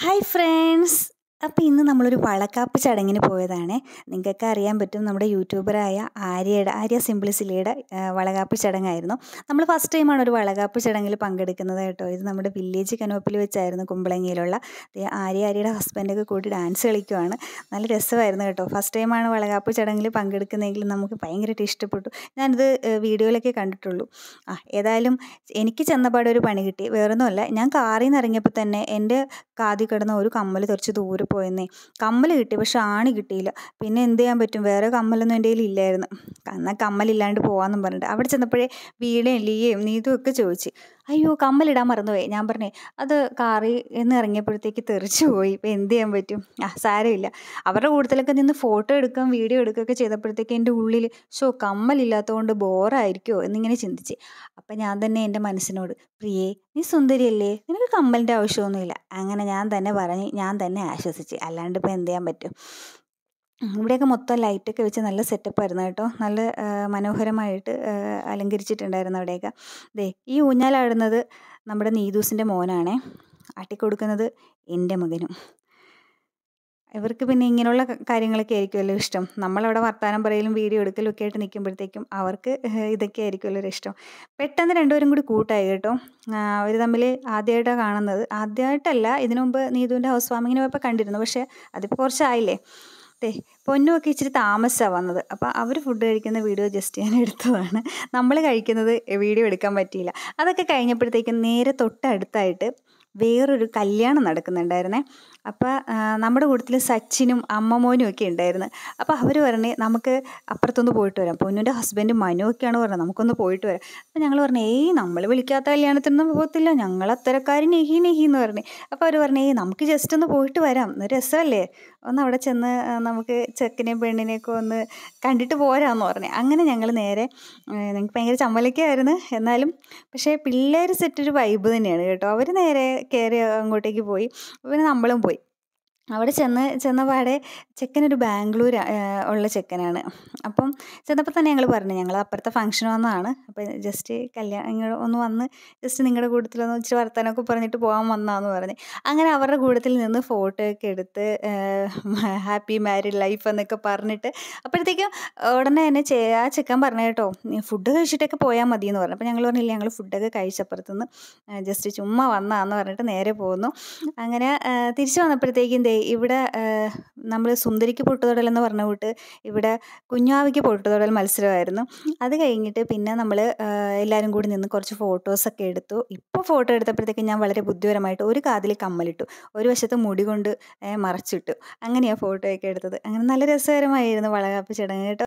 Hi friends, അപ്പോൾ ഇന്ന് നമ്മളൊരു വളക്കാപ്പ് ചടങ്ങിന് പോയതാണ് നിങ്ങൾക്ക് അറിയാൻ പറ്റും നമ്മുടെ യൂട്യൂബറായ ആര്യയുടെ ആര്യ സിംപിളിസിലിയുടെ വളകാപ്പ് ചടങ്ങായിരുന്നു നമ്മൾ ഫസ്റ്റ് ടൈമാണ് ഒരു വളകാപ്പ് ചടങ്ങിൽ പങ്കെടുക്കുന്നത് കേട്ടോ ഇത് നമ്മുടെ വില്ലേജ് കനോപ്പിൽ വെച്ചായിരുന്നു കുമ്പളങ്ങിയിലുള്ള ആര്യ ആര്യയുടെ ഹസ്ബൻഡൊക്കെ കൂടി ഡാൻസ് കളിക്കുവാണ് നല്ല രസമായിരുന്നു കേട്ടോ ഫസ്റ്റ് ടൈമാണ് വളകാപ്പ് ചടങ്ങിൽ പങ്കെടുക്കുന്നതെങ്കിൽ നമുക്ക് ഭയങ്കരമായിട്ട് ഇഷ്ടപ്പെട്ടു ഞാനിത് വീഡിയോയിലൊക്കെ കണ്ടിട്ടുള്ളൂ ആ ഏതായാലും എനിക്ക് ചെന്നപാടൊരു ഒരു പണി കിട്ടി വേറൊന്നുമല്ല ഞാൻ കാറിൽ നിന്ന് ഇറങ്ങിയപ്പോൾ തന്നെ എൻ്റെ കാതി കിടന്ന ഒരു കമ്മൽ തുറച്ച് ദൂരം പോയെന്നെ കമ്മൽ കിട്ടി പക്ഷെ ആണ് കിട്ടിയില്ല പിന്നെ എന്ത് ചെയ്യാൻ പറ്റും വേറെ കമ്മലൊന്നും എൻ്റെ കയ്യിൽ ഇല്ലായിരുന്നു എന്നാൽ കമ്മലില്ലാണ്ട് പോകാമെന്നും പറഞ്ഞിട്ട് അവിടെ ചെന്നപ്പോഴേ വീണയും ലിയയും നീതുമൊക്കെ ചോദിച്ചു അയ്യോ കമ്മലിടാൻ മറന്നുപോയി ഞാൻ പറഞ്ഞേ അത് കാറി എന്ന് ഇറങ്ങിയപ്പോഴത്തേക്ക് തെറിച്ചു പോയി ഇപ്പം എന്ത് ചെയ്യാൻ പറ്റും ആ സാരമില്ല അവരുടെ കൂടുതലൊക്കെ നിന്ന് ഫോട്ടോ എടുക്കാം വീഡിയോ എടുക്കുകയൊക്കെ ചെയ്തപ്പോഴത്തേക്ക് എൻ്റെ ഉള്ളിൽ ഷോ കമ്മലില്ലാത്തതുകൊണ്ട് ബോറായിരിക്കുമോ എന്നിങ്ങനെ ചിന്തിച്ച് അപ്പം ഞാൻ തന്നെ എൻ്റെ മനസ്സിനോട് പ്രിയേ നീ സുന്ദരിയല്ലേ നിനക്ക് കമ്മലിൻ്റെ ആവശ്യമൊന്നുമില്ല അങ്ങനെ ഞാൻ തന്നെ പറഞ്ഞ് ഞാൻ തന്നെ ആശ്വസിച്ച് അല്ലാണ്ട് ഇപ്പം എന്ത് ചെയ്യാൻ പറ്റും ഇവിടെയൊക്കെ മൊത്തം ലൈറ്റൊക്കെ വെച്ച് നല്ല സെറ്റപ്പായിരുന്നു കേട്ടോ നല്ല മനോഹരമായിട്ട് അലങ്കരിച്ചിട്ടുണ്ടായിരുന്നു അവിടെയൊക്കെ ദേ ഈ ഊഞ്ഞാലാടുന്നത് നമ്മുടെ നീതൂസിൻ്റെ മോനാണേ അട്ടിക്കൊടുക്കുന്നത് എൻ്റെ മകനും ഇവർക്ക് പിന്നെ ഇങ്ങനെയുള്ള കാര്യങ്ങളൊക്കെ ആയിരിക്കുമല്ലോ ഇഷ്ടം നമ്മളവിടെ വർത്തമാനം പറയലും വീഡിയോ എടുക്കലും ഒക്കെ ആയിട്ട് നിൽക്കുമ്പോഴത്തേക്കും അവർക്ക് ഇതൊക്കെ ആയിരിക്കുമല്ലോ ഒരു ഇഷ്ടം പെട്ടെന്ന് രണ്ടുപേരും കൂടി കൂട്ടായി കേട്ടോ അവർ തമ്മിൽ ആദ്യമായിട്ടാണ് കാണുന്നത് ആദ്യമായിട്ടല്ല ഇതിനു മുമ്പ് നീതുവിൻ്റെ ഹൗസ് വാമിങ്ങിനെ പോയപ്പോൾ കണ്ടിരുന്നു പക്ഷേ അതിപ്പോൾ കുറച്ചായില്ലേ ദേ പൊന്നുമൊക്കെ ഇച്ചിരി താമസമാണ് വന്നത് അപ്പോൾ അവർ ഫുഡ് കഴിക്കുന്ന വീഡിയോ ജസ്റ്റ് ഞാൻ എടുത്തതാണ് നമ്മൾ കഴിക്കുന്നത് വീഡിയോ എടുക്കാൻ പറ്റിയില്ല അതൊക്കെ കഴിഞ്ഞപ്പോഴത്തേക്കും നേരെ തൊട്ടടുത്തായിട്ട് വേറൊരു കല്യാണം നടക്കുന്നുണ്ടായിരുന്നേ അപ്പം നമ്മുടെ കൂട്ടത്തിൽ സച്ചിനും അമ്മമോനും ഒക്കെ ഉണ്ടായിരുന്നു അപ്പം അവർ പറഞ്ഞ് നമുക്ക് അപ്പുറത്തൊന്ന് പോയിട്ട് വരാം പൊന്നുൻ്റെ ഹസ്ബൻഡ് മനുവൊക്കെയാണ് പറഞ്ഞത് നമുക്കൊന്ന് പോയിട്ട് വരാം അപ്പം ഞങ്ങൾ പറഞ്ഞു ഏയ് നമ്മൾ വിളിക്കാത്ത കല്യാണത്തിനൊന്നും പോകത്തില്ല ഞങ്ങൾ അത്തരക്കാർ നെഹി നെഹി എന്ന് പറഞ്ഞു അപ്പോൾ അവർ പറഞ്ഞു ഏയ് നമുക്ക് ജസ്റ്റ് ഒന്ന് പോയിട്ട് വരാം രസമല്ലേ ഒന്ന് അവിടെ ചെന്ന് നമുക്ക് ചെക്കനെയും പെണ്ണിനെയൊക്കെ ഒന്ന് കണ്ടിട്ട് പോരാമെന്ന് പറഞ്ഞു അങ്ങനെ ഞങ്ങൾ നേരെ ഞങ്ങൾക്ക് ഭയങ്കര ചമ്മലൊക്കെ ആയിരുന്നു എന്നാലും പക്ഷേ പിള്ളേർ സെറ്റൊരു വൈബ് തന്നെയാണ് കേട്ടോ അവർ നേരെ കയറി അങ്ങോട്ടേക്ക് പോയി പിന്നെ നമ്മളും പോയി അവിടെ ചെന്ന് ചെന്നപാടെ ചെക്കനൊരു ബാംഗ്ലൂർ ഉള്ള ചെക്കനാണ് അപ്പം ചെന്നപ്പോൾ തന്നെ ഞങ്ങൾ പറഞ്ഞു ഞങ്ങൾ അപ്പുറത്തെ ഫംഗ്ഷൻ വന്നതാണ് അപ്പോൾ ജസ്റ്റ് കല്യാണം ഇങ്ങനെ ഒന്ന് വന്ന് ജസ്റ്റ് നിങ്ങളുടെ കൂട്ടത്തിലൊന്ന് ഇച്ചിരി വർത്തമാനമൊക്കെ പറഞ്ഞിട്ട് പോകാൻ വന്നതാന്ന് പറഞ്ഞ് അങ്ങനെ അവരുടെ കൂട്ടത്തിൽ നിന്ന് ഫോട്ടോയൊക്കെ എടുത്ത് ഹാപ്പി മാരിഡ് ലൈഫ് എന്നൊക്കെ പറഞ്ഞിട്ട് അപ്പോഴത്തേക്കും ഉടനെ തന്നെ ആ ചെക്കൻ പറഞ്ഞു കേട്ടോ ഫുഡ് കഴിച്ചിട്ടൊക്കെ പോയാൽ മതി എന്ന് പറഞ്ഞു അപ്പോൾ ഞങ്ങൾ പറഞ്ഞില്ല ഞങ്ങൾ ഫുഡൊക്കെ കഴിച്ചപ്പുറത്തുനിന്ന് ജസ്റ്റ് ചുമ്മാ വന്നതാന്ന് പറഞ്ഞിട്ട് നേരെ പോകുന്നു അങ്ങനെ തിരിച്ചു വന്നപ്പോഴത്തേക്കും ദേ ഇവിടെ നമ്മൾ സുന്ദരിക്ക് പൊട്ടുതൊടൽ എന്ന് പറഞ്ഞ കൂട്ട് ഇവിടെ കുഞ്ഞാവയ്ക്ക് പൊട്ടുതൊടൽ മത്സരമായിരുന്നു അത് കഴിഞ്ഞിട്ട് പിന്നെ നമ്മൾ എല്ലാവരും കൂടി നിന്ന് കുറച്ച് ഫോട്ടോസൊക്കെ എടുത്തു ഇപ്പോൾ ഫോട്ടോ എടുത്തപ്പോഴത്തേക്ക് ഞാൻ വളരെ ബുദ്ധിപരമായിട്ട് ഒരു കാതിൽ കമ്മലിട്ടു ഒരു വശത്ത് മുടി കൊണ്ട് മറച്ചിട്ടു അങ്ങനെയാണ് ഫോട്ടോയൊക്കെ എടുത്തത് അങ്ങനെ നല്ല രസകരമായിരുന്നു വളകാപ്പ് ചടങ്ങ് കേട്ടോ